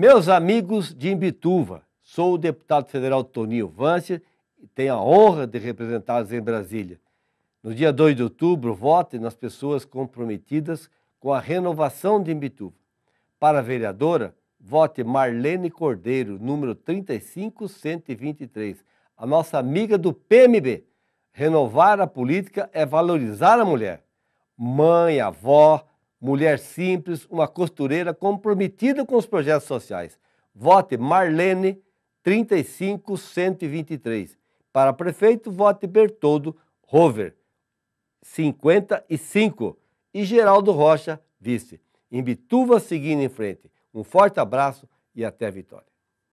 Meus amigos de Imbituva, sou o deputado federal Toninho Vância e tenho a honra de representá-los em Brasília. No dia 2 de outubro, vote nas pessoas comprometidas com a renovação de Imbituva. Para a vereadora, vote Marlene Cordeiro, número 35123, a nossa amiga do PMB. Renovar a política é valorizar a mulher. Mãe, avó, mulher simples, uma costureira comprometida com os projetos sociais. Vote Marlene 35123. Para prefeito, vote Bertoldo Rover 55 e Geraldo Rocha, vice. Em Bituva, seguindo em frente. Um forte abraço e até a vitória.